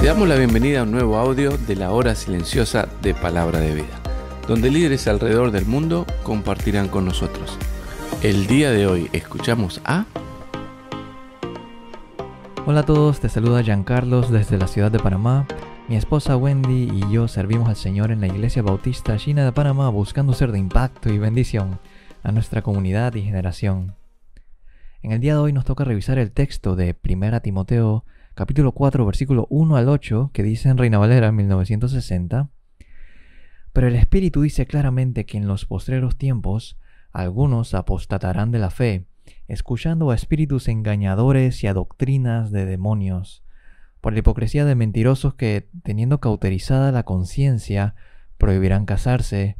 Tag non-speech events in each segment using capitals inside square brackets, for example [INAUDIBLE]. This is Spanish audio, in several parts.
Te damos la bienvenida a un nuevo audio de la hora silenciosa de Palabra de Vida, donde líderes alrededor del mundo compartirán con nosotros. El día de hoy escuchamos a... Hola a todos, te saluda Giancarlos desde la ciudad de Panamá. Mi esposa Wendy y yo servimos al Señor en la Iglesia Bautista China de Panamá buscando ser de impacto y bendición a nuestra comunidad y generación. En el día de hoy nos toca revisar el texto de Primera Timoteo capítulo 4, versículo 1 al 8, que dice en Reina Valera 1960, pero el Espíritu dice claramente que en los postreros tiempos algunos apostatarán de la fe, escuchando a espíritus engañadores y a doctrinas de demonios, por la hipocresía de mentirosos que, teniendo cauterizada la conciencia, prohibirán casarse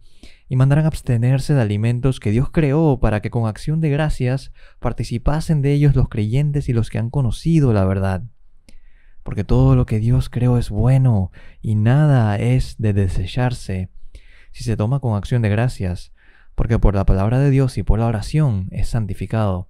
y mandarán abstenerse de alimentos que Dios creó para que con acción de gracias participasen de ellos los creyentes y los que han conocido la verdad porque todo lo que Dios creó es bueno y nada es de desecharse si se toma con acción de gracias, porque por la palabra de Dios y por la oración es santificado.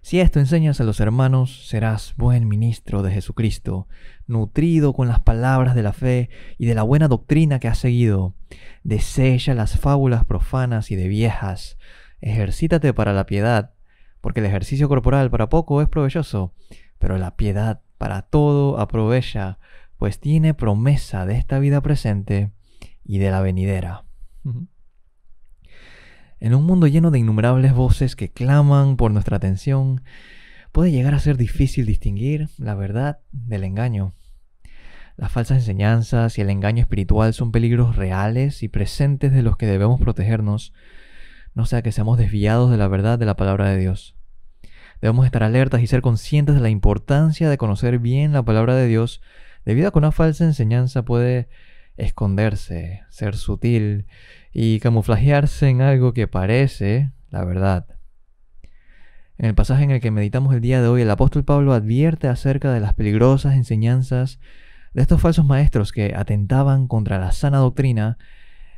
Si esto enseñas a los hermanos, serás buen ministro de Jesucristo, nutrido con las palabras de la fe y de la buena doctrina que has seguido. Desecha las fábulas profanas y de viejas. Ejercítate para la piedad, porque el ejercicio corporal para poco es provechoso, pero la piedad para todo aprovecha, pues tiene promesa de esta vida presente y de la venidera. En un mundo lleno de innumerables voces que claman por nuestra atención, puede llegar a ser difícil distinguir la verdad del engaño. Las falsas enseñanzas y el engaño espiritual son peligros reales y presentes de los que debemos protegernos, no sea que seamos desviados de la verdad de la palabra de Dios. Debemos estar alertas y ser conscientes de la importancia de conocer bien la palabra de Dios, debido a que una falsa enseñanza puede esconderse, ser sutil y camuflajearse en algo que parece la verdad. En el pasaje en el que meditamos el día de hoy, el apóstol Pablo advierte acerca de las peligrosas enseñanzas de estos falsos maestros que atentaban contra la sana doctrina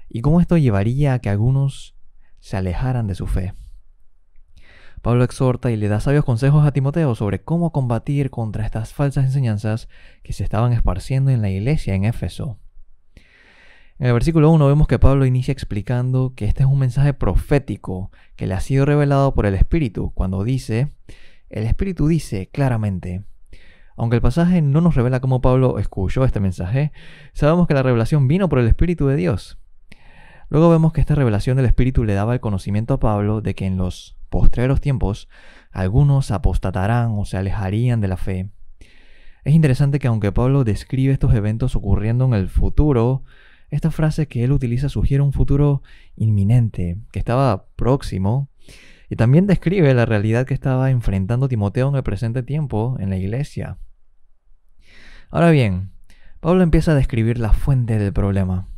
y cómo esto llevaría a que algunos se alejaran de su fe. Pablo exhorta y le da sabios consejos a Timoteo sobre cómo combatir contra estas falsas enseñanzas que se estaban esparciendo en la iglesia en Éfeso. En el versículo 1 vemos que Pablo inicia explicando que este es un mensaje profético que le ha sido revelado por el Espíritu, cuando dice, el Espíritu dice claramente, aunque el pasaje no nos revela cómo Pablo escuchó este mensaje, sabemos que la revelación vino por el Espíritu de Dios. Luego vemos que esta revelación del Espíritu le daba el conocimiento a Pablo de que en los postreros tiempos, algunos apostatarán o se alejarían de la fe. Es interesante que aunque Pablo describe estos eventos ocurriendo en el futuro, esta frase que él utiliza sugiere un futuro inminente, que estaba próximo, y también describe la realidad que estaba enfrentando Timoteo en el presente tiempo en la iglesia. Ahora bien, Pablo empieza a describir la fuente del problema.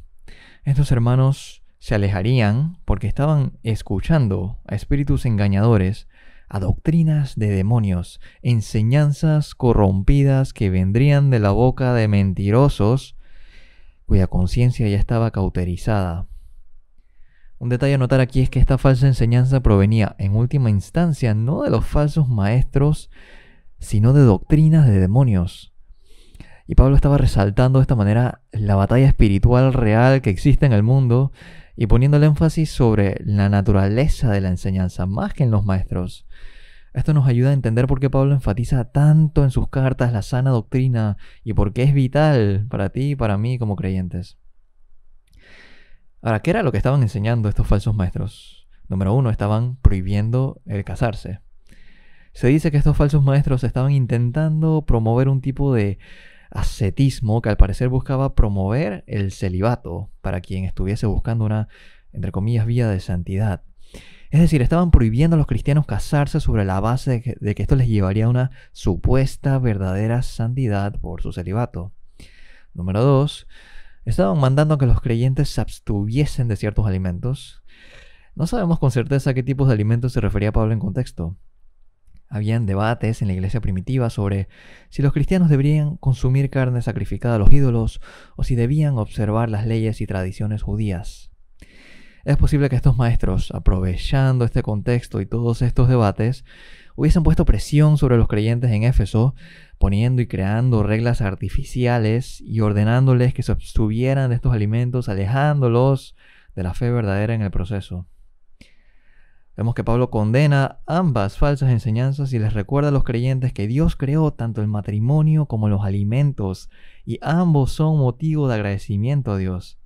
Estos hermanos se alejarían porque estaban escuchando a espíritus engañadores, a doctrinas de demonios, enseñanzas corrompidas que vendrían de la boca de mentirosos cuya conciencia ya estaba cauterizada. Un detalle a notar aquí es que esta falsa enseñanza provenía en última instancia no de los falsos maestros, sino de doctrinas de demonios. Y Pablo estaba resaltando de esta manera la batalla espiritual real que existe en el mundo y poniendo el énfasis sobre la naturaleza de la enseñanza más que en los maestros. Esto nos ayuda a entender por qué Pablo enfatiza tanto en sus cartas la sana doctrina y por qué es vital para ti y para mí como creyentes. Ahora, ¿qué era lo que estaban enseñando estos falsos maestros? Número uno, estaban prohibiendo el casarse. Se dice que estos falsos maestros estaban intentando promover un tipo de ascetismo que al parecer buscaba promover el celibato para quien estuviese buscando una, entre comillas, vía de santidad. Es decir, estaban prohibiendo a los cristianos casarse sobre la base de que, esto les llevaría a una supuesta verdadera santidad por su celibato. Número 2. Estaban mandando a que los creyentes se abstuviesen de ciertos alimentos. No sabemos con certeza a qué tipos de alimentos se refería Pablo en contexto. Habían debates en la iglesia primitiva sobre si los cristianos deberían consumir carne sacrificada a los ídolos o si debían observar las leyes y tradiciones judías. Es posible que estos maestros, aprovechando este contexto y todos estos debates, hubiesen puesto presión sobre los creyentes en Éfeso, poniendo y creando reglas artificiales y ordenándoles que se abstuvieran de estos alimentos, alejándolos de la fe verdadera en el proceso. Vemos que Pablo condena ambas falsas enseñanzas y les recuerda a los creyentes que Dios creó tanto el matrimonio como los alimentos y ambos son motivo de agradecimiento a Dios.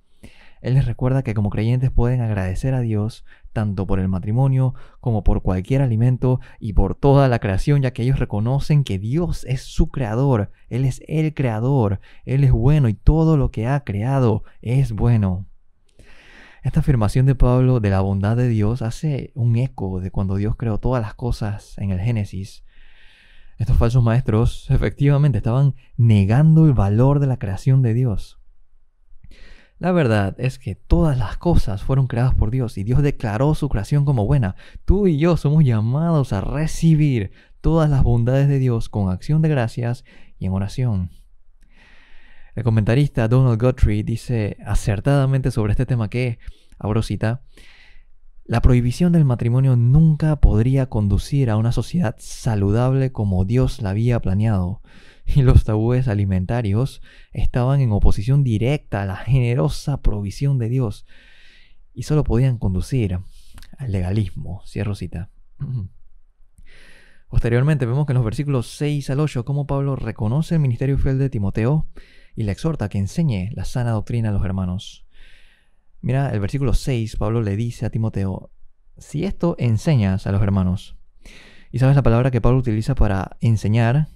Él les recuerda que como creyentes pueden agradecer a Dios tanto por el matrimonio como por cualquier alimento y por toda la creación, ya que ellos reconocen que Dios es su creador, Él es el creador, Él es bueno y todo lo que ha creado es bueno. Esta afirmación de Pablo de la bondad de Dios hace un eco de cuando Dios creó todas las cosas en el Génesis. Estos falsos maestros efectivamente estaban negando el valor de la creación de Dios. La verdad es que todas las cosas fueron creadas por Dios y Dios declaró su creación como buena. Tú y yo somos llamados a recibir todas las bondades de Dios con acción de gracias y en oración. El comentarista Donald Guthrie dice acertadamente sobre este tema que, abro cita, la prohibición del matrimonio nunca podría conducir a una sociedad saludable como Dios la había planeado, y los tabúes alimentarios estaban en oposición directa a la generosa provisión de Dios, y solo podían conducir al legalismo. Cierro cita. [CLEARS THROAT] Posteriormente vemos que en los versículos 6 al 8 cómo Pablo reconoce el ministerio fiel de Timoteo y le exhorta que enseñe la sana doctrina a los hermanos. Mira, el versículo 6, Pablo le dice a Timoteo, si esto enseñas a los hermanos, y sabes la palabra que Pablo utiliza para enseñar,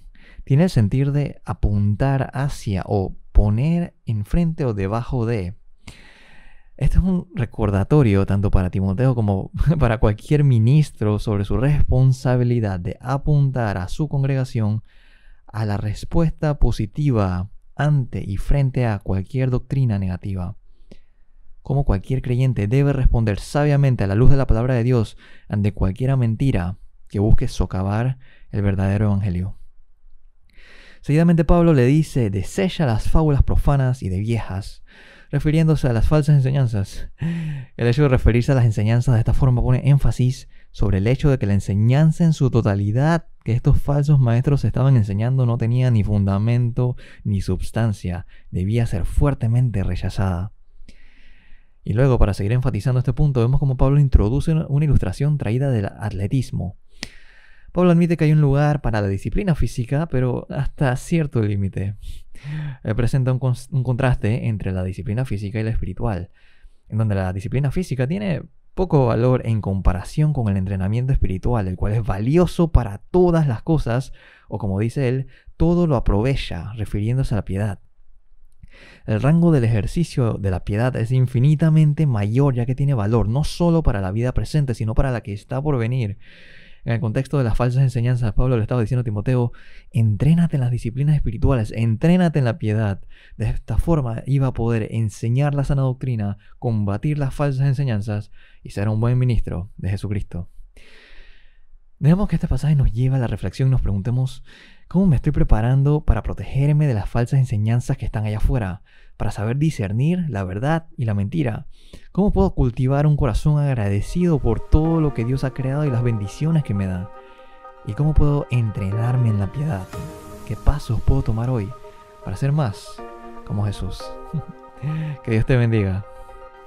tiene el sentido de apuntar hacia o poner enfrente o debajo de. Esto es un recordatorio tanto para Timoteo como [LAUGHS] para cualquier ministro sobre su responsabilidad de apuntar a su congregación a la respuesta positiva ante y frente a cualquier doctrina negativa. Como cualquier creyente debe responder sabiamente a la luz de la palabra de Dios ante cualquiera mentira que busque socavar el verdadero evangelio. Seguidamente Pablo le dice, desella las fábulas profanas y de viejas, refiriéndose a las falsas enseñanzas. El hecho de referirse a las enseñanzas de esta forma pone énfasis sobre el hecho de que la enseñanza en su totalidad que estos falsos maestros estaban enseñando no tenía ni fundamento ni substancia, debía ser fuertemente rechazada. Y luego, para seguir enfatizando este punto, vemos como Pablo introduce una ilustración traída del atletismo. Pablo admite que hay un lugar para la disciplina física, pero hasta cierto límite. Eh, presenta un, un, contraste entre la disciplina física y la espiritual, en donde la disciplina física tiene poco valor en comparación con el entrenamiento espiritual, el cual es valioso para todas las cosas, o como dice él, todo lo aprovecha, refiriéndose a la piedad. El rango del ejercicio de la piedad es infinitamente mayor ya que tiene valor no solo para la vida presente, sino para la que está por venir en el contexto de las falsas enseñanzas, Pablo le estaba diciendo a Timoteo, entrénate en las disciplinas espirituales, entrénate en la piedad. De esta forma iba a poder enseñar la sana doctrina, combatir las falsas enseñanzas y ser un buen ministro de Jesucristo. Dejemos que este pasaje nos lleve a la reflexión y nos preguntemos cómo me estoy preparando para protegerme de las falsas enseñanzas que están allá afuera, para saber discernir la verdad y la mentira. ¿Cómo puedo cultivar un corazón agradecido por todo lo que Dios ha creado y las bendiciones que me da? ¿Y cómo puedo entrenarme en la piedad? ¿Qué pasos puedo tomar hoy para ser más como Jesús? [LAUGHS] que Dios te bendiga.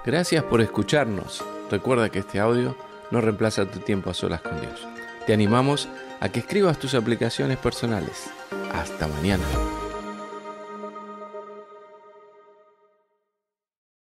Gracias por escucharnos. Recuerda que este audio no reemplaza tu tiempo a solas con Dios. Te animamos a que escribas tus aplicaciones personales. Hasta mañana.